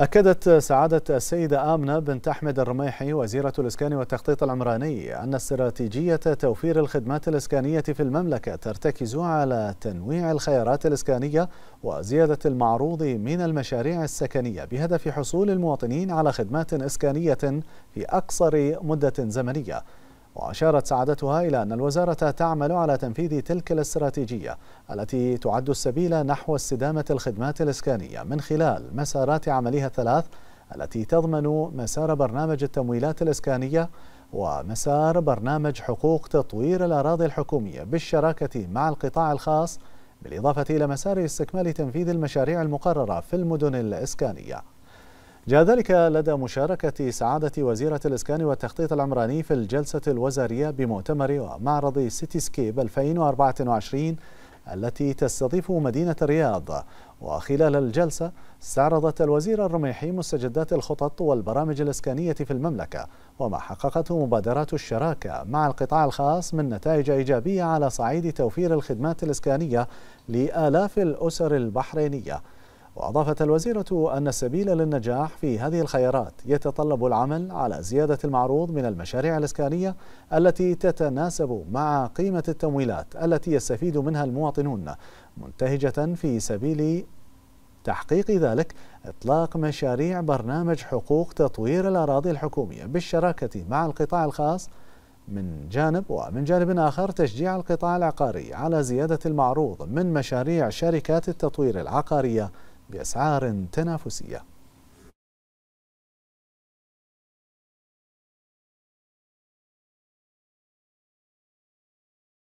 أكدت سعادة السيدة آمنة بنت أحمد الرميحي وزيرة الإسكان والتخطيط العمراني أن استراتيجية توفير الخدمات الإسكانية في المملكة ترتكز على تنويع الخيارات الإسكانية وزيادة المعروض من المشاريع السكنية بهدف حصول المواطنين على خدمات إسكانية في أقصر مدة زمنية وأشارت سعادتها إلى أن الوزارة تعمل على تنفيذ تلك الاستراتيجية التي تعد السبيل نحو استدامة الخدمات الإسكانية من خلال مسارات عملها الثلاث التي تضمن مسار برنامج التمويلات الإسكانية ومسار برنامج حقوق تطوير الأراضي الحكومية بالشراكة مع القطاع الخاص بالإضافة إلى مسار استكمال تنفيذ المشاريع المقررة في المدن الإسكانية جاء ذلك لدى مشاركة سعادة وزيرة الإسكان والتخطيط العمراني في الجلسة الوزارية بمؤتمر ومعرض سيتي سكيب 2024 التي تستضيف مدينة الرياض وخلال الجلسة استعرضت الوزير الرميحي مستجدات الخطط والبرامج الإسكانية في المملكة وما حققته مبادرات الشراكة مع القطاع الخاص من نتائج إيجابية على صعيد توفير الخدمات الإسكانية لآلاف الأسر البحرينية وأضافت الوزيرة أن السبيل للنجاح في هذه الخيارات يتطلب العمل على زيادة المعروض من المشاريع الإسكانية التي تتناسب مع قيمة التمويلات التي يستفيد منها المواطنون منتهجة في سبيل تحقيق ذلك إطلاق مشاريع برنامج حقوق تطوير الأراضي الحكومية بالشراكة مع القطاع الخاص من جانب ومن جانب آخر تشجيع القطاع العقاري على زيادة المعروض من مشاريع شركات التطوير العقارية بأسعار تنافسية